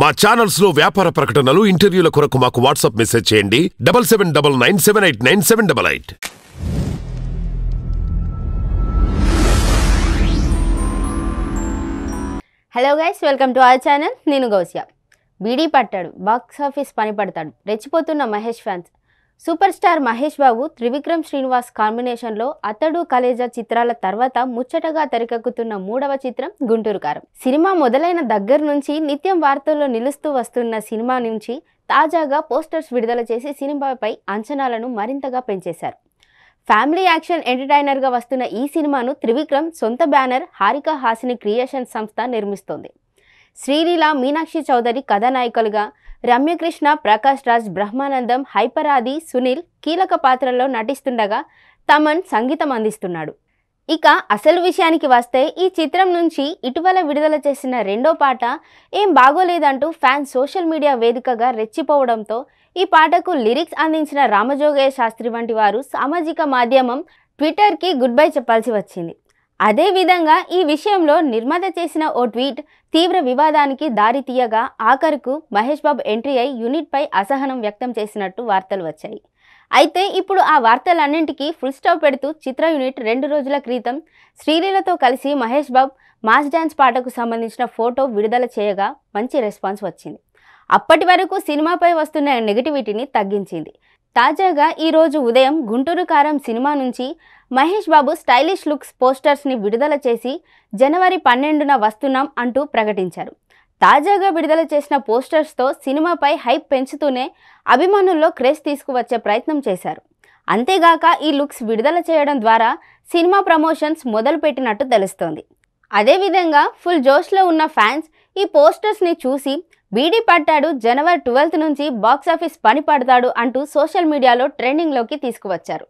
మా ఛానల్స్ లో వ్యాపార ప్రకటనలు ఇంటర్వ్యూల కొరకు మాకు వాట్సాప్ మెసేజ్ చేయండి double seven double nine seven eight nine seven double eight hello guys welcome to our channel నేను గౌస్యా బీడీ పట్టాడు బాక్సాఫీస్ పని పడతాడు రెచ్చిపోతున్న Mahesh fans super star Mahesh Babu Trivikram Srinivas కాంబినేషన్లో అతడు కలేజా చిత్రాల తర్వాత ముచ్చటగా తెరకెక్కుతున్న మూడవ చిత్రం గుంటూరు కారం సినిమా మొదలైన దగ్గర నుంచి నిత్యం వార్తల్లో నిలుస్తూ వస్తున్న సినిమా నుంచి తాజాగా పోస్టర్స్ విడుదల చేసి సినిమాపై అంచనాలను మరింతగా పెంచేశారు ఫ్యామిలీ యాక్షన్ ఎంటర్టైనర్గా వస్తున్న ఈ సినిమాను త్రివిక్రమ్ సొంత బ్యానర్ హారిక హాసిని క్రియేషన్ సంస్థ నిర్మిస్తోంది శ్రీలీల మీనాక్షి చౌదరి కథానాయకులుగా రమ్యకృష్ణ ప్రకాష్ రాజ్ బ్రహ్మానందం హైపరాది సునీల్ కీలక పాత్రల్లో నటిస్తుండగా తమన్ సంగీతం అందిస్తున్నాడు ఇక అసలు విషయానికి వస్తే ఈ చిత్రం నుంచి ఇటీవల విడుదల చేసిన రెండో పాట ఏం బాగోలేదంటూ ఫ్యాన్స్ సోషల్ మీడియా వేదికగా రెచ్చిపోవడంతో ఈ పాటకు లిరిక్స్ అందించిన రామజోగయ్య శాస్త్రి వంటి వారు సామాజిక మాధ్యమం ట్విట్టర్కి గుడ్ బై చెప్పాల్సి వచ్చింది అదేవిధంగా ఈ విషయంలో నిర్మాత చేసిన ఓ ట్వీట్ తీవ్ర వివాదానికి దారి తీయగా ఆఖరుకు మహేష్ బాబు ఎంట్రీ అయి యూనిట్పై అసహనం వ్యక్తం చేసినట్టు వార్తలు వచ్చాయి అయితే ఇప్పుడు ఆ వార్తలన్నింటికీ ఫుల్ స్టాప్ పెడుతూ చిత్ర యూనిట్ రెండు రోజుల క్రితం శ్రీలీలతో కలిసి మహేష్ బాబు మాస్ డ్యాన్స్ పాటకు సంబంధించిన ఫోటో విడుదల చేయగా మంచి రెస్పాన్స్ వచ్చింది అప్పటి వరకు సినిమాపై వస్తున్న నెగిటివిటీని తగ్గించింది తాజాగా ఈరోజు ఉదయం గుంటూరు కారం సినిమా నుంచి మహేష్ బాబు స్టైలిష్ లుక్స్ పోస్టర్స్ని విడుదల చేసి జనవరి పన్నెండున వస్తున్నాం అంటూ ప్రకటించారు తాజాగా విడుదల చేసిన పోస్టర్స్తో సినిమాపై హైప్ పెంచుతూనే అభిమానుల్లో క్రేజ్ తీసుకువచ్చే ప్రయత్నం చేశారు అంతేగాక ఈ లుక్స్ విడుదల చేయడం ద్వారా సినిమా ప్రమోషన్స్ మొదలుపెట్టినట్టు తెలుస్తోంది అదేవిధంగా ఫుల్ జోష్లో ఉన్న ఫ్యాన్స్ ఈ పోస్టర్స్ని చూసి బీడీ పట్టాడు జనవరి ట్వెల్త్ నుంచి బాక్సాఫీస్ పని పడతాడు అంటూ సోషల్ మీడియాలో ట్రెండింగ్లోకి తీసుకువచ్చారు